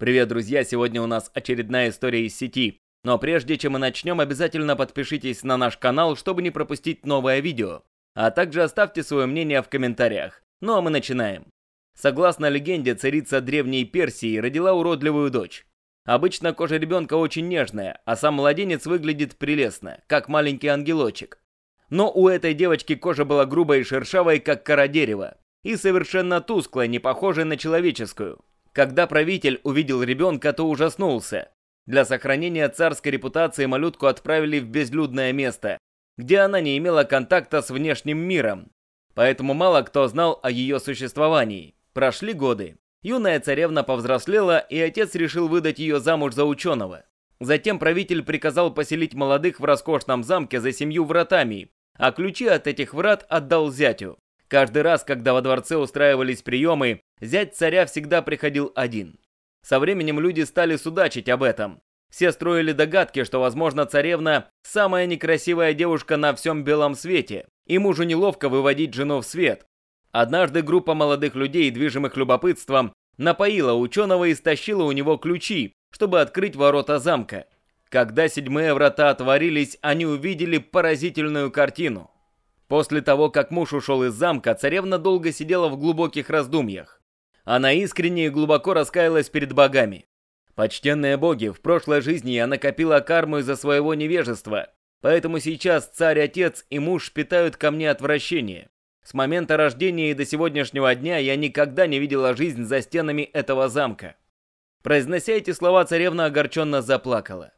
Привет, друзья! Сегодня у нас очередная история из сети. Но прежде чем мы начнем, обязательно подпишитесь на наш канал, чтобы не пропустить новое видео. А также оставьте свое мнение в комментариях. Ну а мы начинаем. Согласно легенде, царица Древней Персии родила уродливую дочь. Обычно кожа ребенка очень нежная, а сам младенец выглядит прелестно, как маленький ангелочек. Но у этой девочки кожа была грубой и шершавой, как кора дерева, и совершенно тусклой, не похожей на человеческую. Когда правитель увидел ребенка, то ужаснулся. Для сохранения царской репутации малютку отправили в безлюдное место, где она не имела контакта с внешним миром. Поэтому мало кто знал о ее существовании. Прошли годы. Юная царевна повзрослела, и отец решил выдать ее замуж за ученого. Затем правитель приказал поселить молодых в роскошном замке за семью вратами, а ключи от этих врат отдал зятю. Каждый раз, когда во дворце устраивались приемы, зять царя всегда приходил один. Со временем люди стали судачить об этом. Все строили догадки, что, возможно, царевна – самая некрасивая девушка на всем белом свете, и мужу неловко выводить жену в свет. Однажды группа молодых людей, движимых любопытством, напоила ученого и стащила у него ключи, чтобы открыть ворота замка. Когда седьмые врата отворились, они увидели поразительную картину. После того, как муж ушел из замка, царевна долго сидела в глубоких раздумьях. Она искренне и глубоко раскаялась перед богами. Почтенные боги, в прошлой жизни я накопила карму из-за своего невежества, поэтому сейчас царь-отец и муж питают ко мне отвращение. С момента рождения и до сегодняшнего дня я никогда не видела жизнь за стенами этого замка. Произнося эти слова, царевна огорченно заплакала.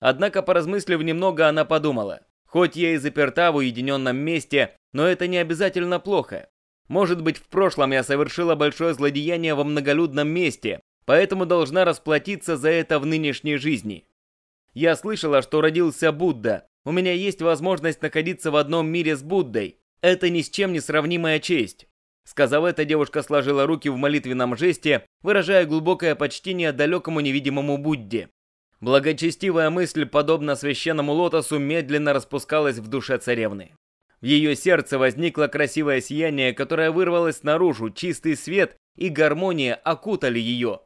Однако, поразмыслив немного, она подумала. Хоть я и заперта в уединенном месте, но это не обязательно плохо. Может быть, в прошлом я совершила большое злодеяние во многолюдном месте, поэтому должна расплатиться за это в нынешней жизни. Я слышала, что родился Будда. У меня есть возможность находиться в одном мире с Буддой. Это ни с чем не сравнимая честь. Сказав это, девушка сложила руки в молитвенном жесте, выражая глубокое почтение далекому невидимому Будде. Благочестивая мысль, подобно священному лотосу, медленно распускалась в душе царевны. В ее сердце возникло красивое сияние, которое вырвалось наружу, чистый свет и гармония окутали ее.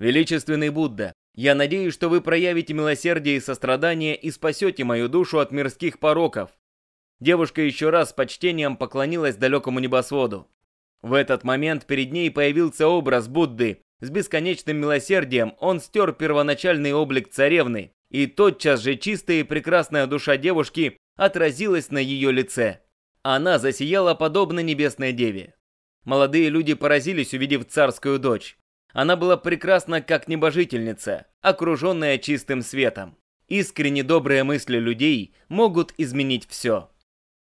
Величественный Будда, я надеюсь, что вы проявите милосердие и сострадание и спасете мою душу от мирских пороков. Девушка еще раз с почтением поклонилась далекому небосводу. В этот момент перед ней появился образ Будды, с бесконечным милосердием он стер первоначальный облик царевны, и тотчас же чистая и прекрасная душа девушки отразилась на ее лице. Она засияла подобно небесной деве. Молодые люди поразились, увидев царскую дочь. Она была прекрасна, как небожительница, окруженная чистым светом. Искренне добрые мысли людей могут изменить все.